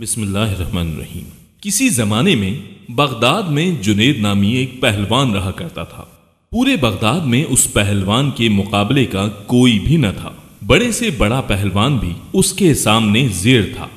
बिस्मिल्लाहिर्रहमानिर्रहीम किसी ज़माने में बगदाद में जुनेद नामी एक पहलवान रहा करता था पूरे बगदाद में उस पहलवान के मुकाबले का कोई भी न था बड़े से बड़ा पहलवान भी उसके सामने जेर था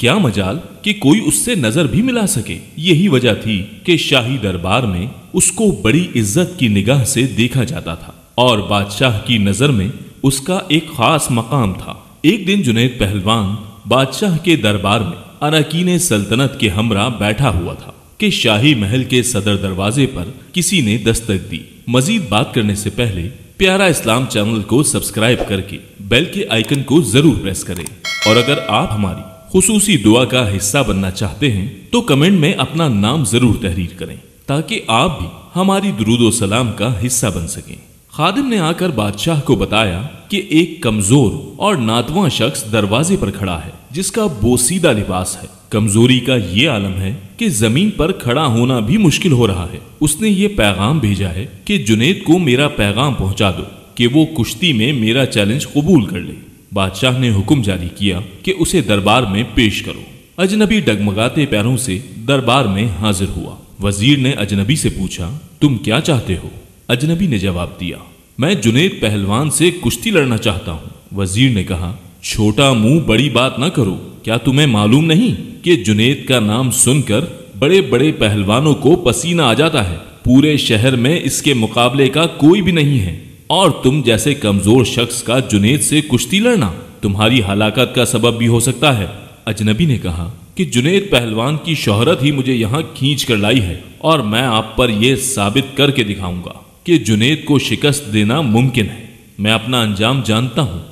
क्या मजाल कि कोई उससे नजर भी मिला सके यही वजह थी कि शाही दरबार में उसको बड़ी इज्जत की निगाह से देखा जाता था और बादशाह की नजर में उसका एक खास मकाम था एक दिन जुनेद पहलवान बादशाह के दरबार में अरकीन सल्तनत के हमरा बैठा हुआ था कि शाही महल के सदर दरवाजे पर किसी ने दस्तक दी मजीद बात करने से पहले प्यारा इस्लाम चैनल को सब्सक्राइब करके बेल के आइकन को जरूर प्रेस करें और अगर आप हमारी खसूसी दुआ का हिस्सा बनना चाहते हैं तो कमेंट में अपना नाम जरूर तहरीर करें ताकि आप भी हमारी दरूदो सलाम का हिस्सा बन सकें खादिम ने आकर बादशाह को बताया कि एक कमजोर और नातवा शख्स दरवाजे पर खड़ा है जिसका बोसीदा लिबास है कमजोरी का ये आलम है कि जमीन पर खड़ा होना भी मुश्किल हो रहा है उसने ये पैगाम भेजा है कि जुनेद को मेरा पैगाम पहुंचा दो कि वो कुश्ती में मेरा चैलेंज कबूल कर ले बादशाह ने हुक्म जारी किया कि उसे दरबार में पेश करो अजनबी डगमगाते पैरों से दरबार में हाजिर हुआ वजीर ने अजनबी से पूछा तुम क्या चाहते हो अजनबी ने जवाब दिया मैं जुनेद पहलवान से कुश्ती लड़ना चाहता हूँ वजीर ने कहा छोटा मुंह बड़ी बात ना करो क्या तुम्हें मालूम नहीं कि जुनेद का नाम सुनकर बड़े बड़े पहलवानों को पसीना आ जाता है पूरे शहर में इसके मुकाबले का कोई भी नहीं है और तुम जैसे कमजोर शख्स का जुनेद से कुश्ती लड़ना तुम्हारी हलाकत का सबब भी हो सकता है अजनबी ने कहा कि जुनेद पहलवान की शोहरत ही मुझे यहाँ खींच कर लाई है और मैं आप पर यह साबित करके दिखाऊंगा कि जुनेद को शिकस्त देना मुमकिन है मैं अपना अंजाम जानता हूँ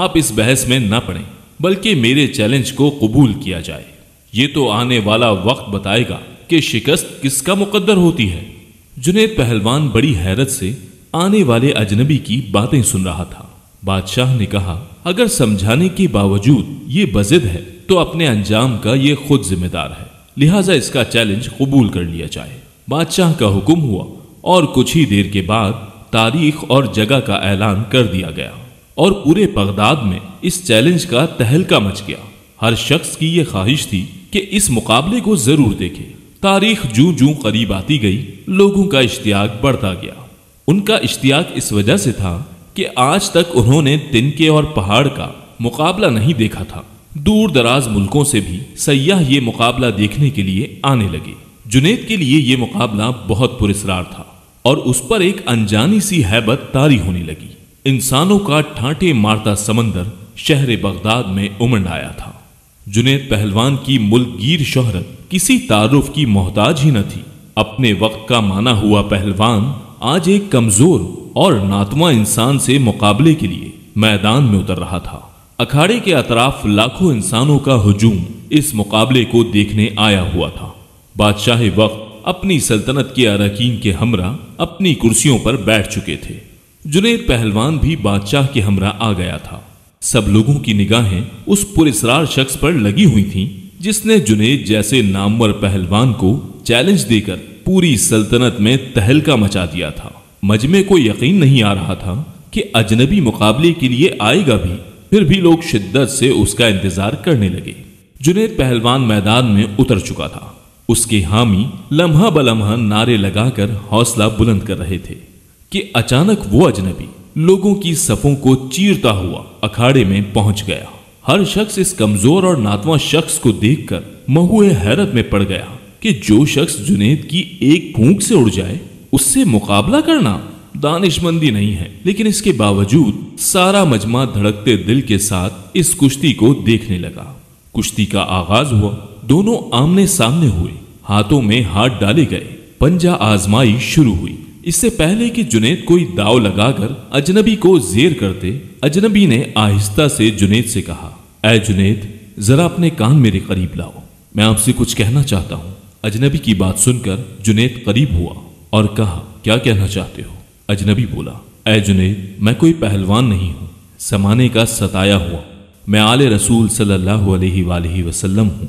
आप इस बहस में न पड़ें बल्कि मेरे चैलेंज को कबूल किया जाए ये तो आने वाला वक्त बताएगा कि शिकस्त किसका मुकद्दर होती है जुनेद पहलवान बड़ी हैरत से आने वाले अजनबी की बातें सुन रहा था बादशाह ने कहा अगर समझाने के बावजूद ये बजिद है तो अपने अंजाम का ये खुद जिम्मेदार है लिहाजा इसका चैलेंज कबूल कर लिया जाए बादशाह का हुक्म हुआ और कुछ ही देर के बाद तारीख और जगह का ऐलान कर दिया गया और पूरे बगदाद में इस चैलेंज का तहलका मच गया हर शख्स की यह ख्वाहिश थी कि इस मुकाबले को जरूर देखे तारीख जू जू करीब आती गई लोगों का इश्तियाक बढ़ता गया उनका इश्तियाक इस वजह से था कि आज तक उन्होंने तिनके और पहाड़ का मुकाबला नहीं देखा था दूर दराज मुल्कों से भी सयाह ये मुकाबला देखने के लिए आने लगे जुनेद के लिए यह मुकाबला बहुत पुरस्कार था और उस पर एक अनजानी सी हैबत तारी होने लगी इंसानों का ठांटे मारता समंदर शहर बगदाद में उमड़ आया था जुनेद पहलवान की मुलगीर शोहरत किसी तारुफ की मोहताज ही न थी अपने वक्त का माना हुआ पहलवान आज एक कमजोर और नातवा इंसान से मुकाबले के लिए मैदान में उतर रहा था अखाड़े के अतराफ लाखों इंसानों का हजूम इस मुकाबले को देखने आया हुआ था बादशाह वक्त अपनी सल्तनत के अरकिन के हमरा अपनी कुर्सियों पर बैठ चुके थे जुनेद पहलवान भी बादशाह के हमरा आ गया था सब लोगों की निगाहें उस पुरस्रार शख्स पर लगी हुई थीं जिसने जुनेद जैसे नामवर पहलवान को चैलेंज देकर पूरी सल्तनत में तहलका मचा दिया था मजमे को यकीन नहीं आ रहा था कि अजनबी मुकाबले के लिए आएगा भी फिर भी लोग शिद्दत से उसका इंतजार करने लगे जुनेद पहलवान मैदान में उतर चुका था उसके हामी लम्हा बलम्हा नारे लगाकर हौसला बुलंद कर रहे थे कि अचानक वो अजनबी लोगों की सफों को चीरता हुआ अखाड़े में पहुंच गया हर शख्स इस कमजोर और नातवा शख्स को देखकर महुए हैरत में पड़ गया कि जो शख्स जुनेद की एक फूंक से उड़ जाए उससे मुकाबला करना दानिशमंदी नहीं है लेकिन इसके बावजूद सारा मजमा धड़कते दिल के साथ इस कुश्ती को देखने लगा कुश्ती का आगाज हुआ दोनों आमने सामने हुए हाथों में हाथ डाले गए पंजा आजमाई शुरू हुई इससे पहले कि जुनेद कोई दाव लगाकर अजनबी को जेर करते अजनबी ने आहिस्ता से जुनेद से कहा ए जुनेद जरा अपने कान मेरे करीब लाओ मैं आपसे कुछ कहना चाहता हूँ अजनबी की बात सुनकर जुनेद करीब हुआ और कहा क्या कहना चाहते हो अजनबी बोला ए जुनेद मैं कोई पहलवान नहीं हूँ समाने का सताया हुआ मैं आले रसूल सल्लल्लाहु अलैहि वालेहि वसल्लम हूँ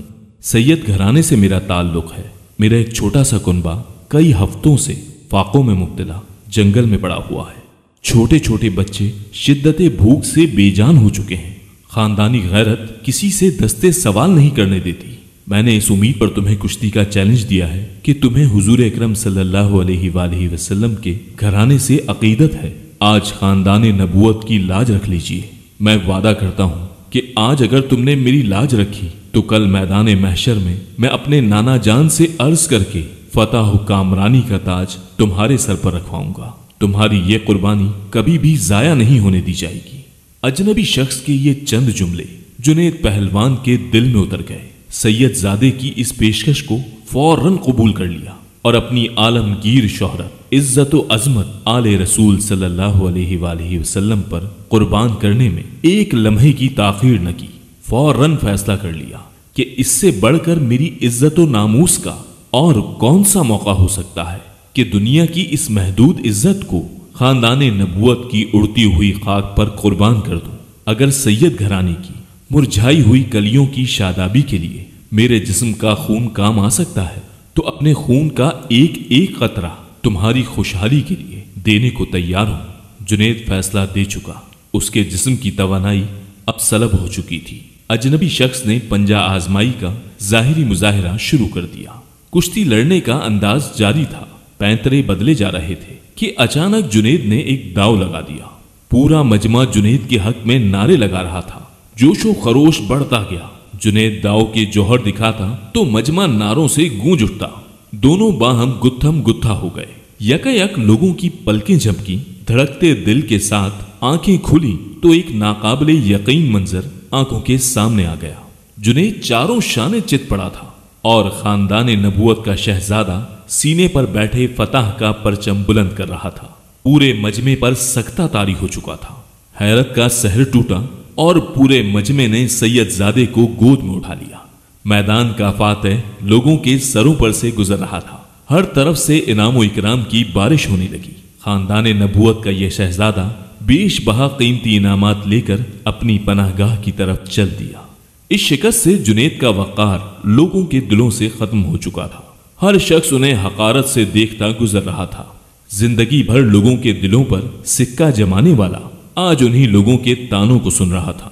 सैयद घराने से मेरा ताल्लुक है मेरा एक छोटा सा कुनबा कई हफ्तों से फाकों में मुब्तला जंगल में पड़ा हुआ है छोटे छोटे बच्चे शिद्दत भूख से बेजान हो चुके हैं खानदानी गैरत किसी से दस्ते सवाल नहीं करने देती मैंने इस उम्मीद पर तुम्हें कुश्ती का चैलेंज दिया है कि तुम्हें हुजूर अकरम सल्लल्लाहु अलैहि वसल्लम के घराने से अकीदत है आज खानदान नबूत की लाज रख लीजिए मैं वादा करता हूँ कि आज अगर तुमने मेरी लाज रखी तो कल मैदान महशर में मैं अपने नाना जान से अर्ज करके फतेह कामरानी का ताज तुम्हारे सर पर रखवाऊंगा तुम्हारी ये कुर्बानी कभी भी जाया नहीं होने दी जाएगी अजनबी शख्स के ये चंद जुमले जुनेद पहलवान के दिल में उतर गए सैयद जादे की इस पेशकश को फौरन कबूल कर लिया और अपनी आलमगीर शोहरत इज्जत अजमत आले रसूल सल्लल्लाहु अलैहि वसल्लम पर कुर्बान करने में एक लम्हे की ताखिर न की फौरन फैसला कर लिया कि इससे बढ़कर मेरी इज्जत नामूस का और कौन सा मौका हो सकता है कि दुनिया की इस महदूद इज्जत को खानदान नबूत की उड़ती हुई खाक पर कुर्बान कर दूं अगर सैयद घराने की मुरझाई हुई कलियों की शादाबी के लिए मेरे जिस्म का खून काम आ सकता है तो अपने खून का एक एक कतरा तुम्हारी खुशहाली के लिए देने को तैयार हूं जुनेद फैसला दे चुका उसके जिस्म की तवानाई अब सलब हो चुकी थी अजनबी शख्स ने पंजा आजमाई का जाहिरी मुजाहरा शुरू कर दिया कुश्ती लड़ने का अंदाज जारी था पैंतरे बदले जा रहे थे कि अचानक जुनेद ने एक दाव लगा दिया पूरा मजमा जुनेद के हक में नारे लगा रहा था जोशो खरोश बढ़ता गया जुनेद दाव के जौहर दिखाता तो मजमा नारों से गूंज उठता दोनों बाहम गुत्थम गुत्था हो गए यकायक लोगों की पलकें झपकी धड़कते दिल के साथ आंखें खुली तो एक नाकाबले यकीन मंजर आंखों के सामने आ गया जुनेद चारों शाने चित पड़ा था और खानदान नबूत का शहजादा सीने पर बैठे फतह का परचम बुलंद कर रहा था पूरे मजमे पर सख्ता तारी हो चुका था हैरत का सहर टूटा और पूरे मजमे ने सैयद जादे को गोद में उठा लिया मैदान का फातह लोगों के सरों पर से गुजर रहा था हर तरफ से इनाम इकराम की बारिश होने लगी खानदान नबूत का यह शहजादा बेश बहा कीमती इनामात लेकर अपनी पनाहगाह की तरफ चल दिया इस शिकस्त से जुनेद का वक़ार लोगों के दिलों से ख़त्म हो चुका था हर शख्स उन्हें हकारत से देखता गुजर रहा था जिंदगी भर लोगों के दिलों पर सिक्का जमाने वाला आज उन्हीं लोगों के तानों को सुन रहा था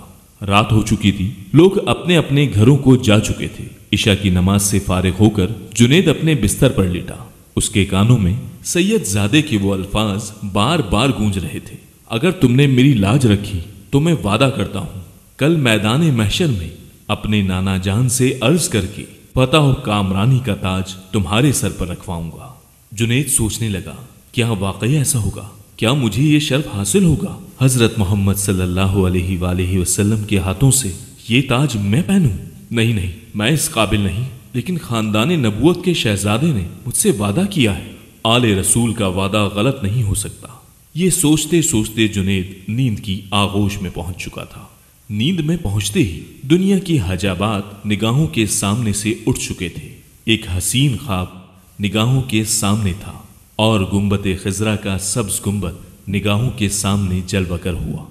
रात हो चुकी थी लोग अपने अपने घरों को जा चुके थे ईशा की नमाज से फारिग होकर जुनेद अपने बिस्तर पर लेटा उसके कानों में सैयद जादे के वो अल्फाज बार बार गूंज रहे थे अगर तुमने मेरी लाज रखी तो मैं वादा करता हूँ कल मैदान महशर में अपने नाना जान से अर्ज करके पता हो कामरानी का ताज तुम्हारे सर पर रखवाऊंगा जुनेद सोचने लगा क्या वाकई ऐसा होगा क्या मुझे ये शर्फ हासिल होगा हजरत मोहम्मद सल्लल्लाहु अलैहि वसल्लम के हाथों से ये ताज मैं पहनूं नहीं नहीं मैं इस काबिल नहीं लेकिन खानदान नबूत के शहजादे ने मुझसे वादा किया है आले रसूल का वादा गलत नहीं हो सकता ये सोचते सोचते जुनेद नींद की आगोश में पहुंच चुका था नींद में पहुंचते ही दुनिया की हजाबात निगाहों के सामने से उठ चुके थे एक हसीन ख्वाब निगाहों के सामने था और गुम्बत खजरा का सब्ज गुम्बत निगाहों के सामने जलवकर हुआ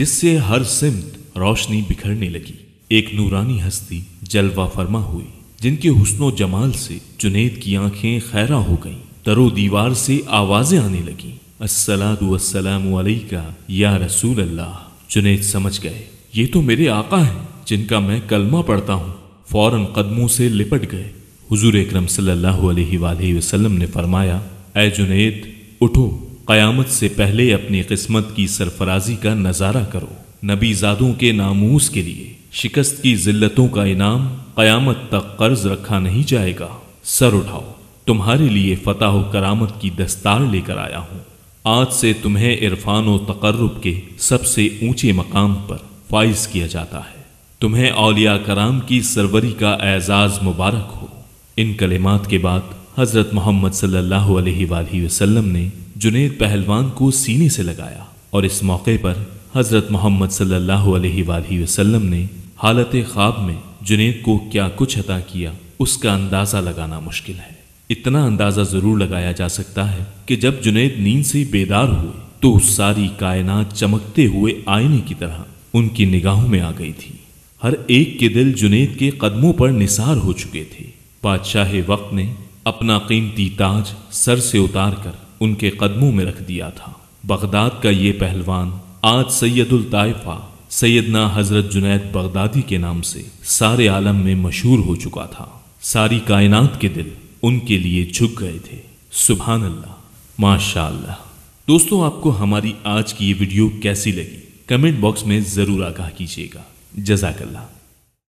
जिससे हर सिमत रोशनी बिखरने लगी एक नूरानी हस्ती जलवा फरमा हुई जिनके हुस्नो जमाल से जुनेद की आंखें खैरा हो गईं तरो दीवार से आवाजें आने लगीं असलाम का या रसूल अल्लाह जुनेद समझ गए ये तो मेरे आका हैं जिनका मैं कलमा पढ़ता हूँ फौरन कदमों से लिपट गए हुजूर अकरम सल्लल्लाहु अलैहि वसल्लम ने फरमाया ए जुनेद उठो क़यामत से पहले अपनी किस्मत की सरफराजी का नज़ारा करो नबी जादों के नामूस के लिए शिकस्त की जिल्लतों का इनाम क़यामत तक कर्ज रखा नहीं जाएगा सर उठाओ तुम्हारे लिए फतह करामत की दस्तार लेकर आया हूँ आज से तुम्हें इरफान व तकर्रब के सबसे ऊंचे मकाम पर फाइज किया जाता है तुम्हें औलिया कराम की सरवरी का एजाज मुबारक हो इन कलेमात के बाद हजरत मोहम्मद सल्लल्लाहु वसल्लम ने जुनेद पहलवान को सीने से लगाया और इस मौके पर हजरत मोहम्मद सल्लल्लाहु वसल्लम ने हालत ख्वाब में जुनेद को क्या कुछ अता किया उसका अंदाज़ा लगाना मुश्किल है इतना अंदाज़ा ज़रूर लगाया जा सकता है कि जब जुनेद नींद से बेदार हुए तो सारी कायनात चमकते हुए आईने की तरह उनकी निगाहों में आ गई थी हर एक के दिल जुनेद के कदमों पर निसार हो चुके थे बादशाह वक्त ने अपना कीमती ताज सर से उतार कर उनके कदमों में रख दिया था बगदाद का ये पहलवान आज सैयदुल ताइफा सैयदना हजरत जुनैद बगदादी के नाम से सारे आलम में मशहूर हो चुका था सारी कायनात के दिल उनके लिए झुक गए थे सुबहानल्ला अल्लाह माशा दोस्तों आपको हमारी आज की ये वीडियो कैसी लगी कमेंट बॉक्स में ज़रूर आगाह कीजिएगा जजाकल्ला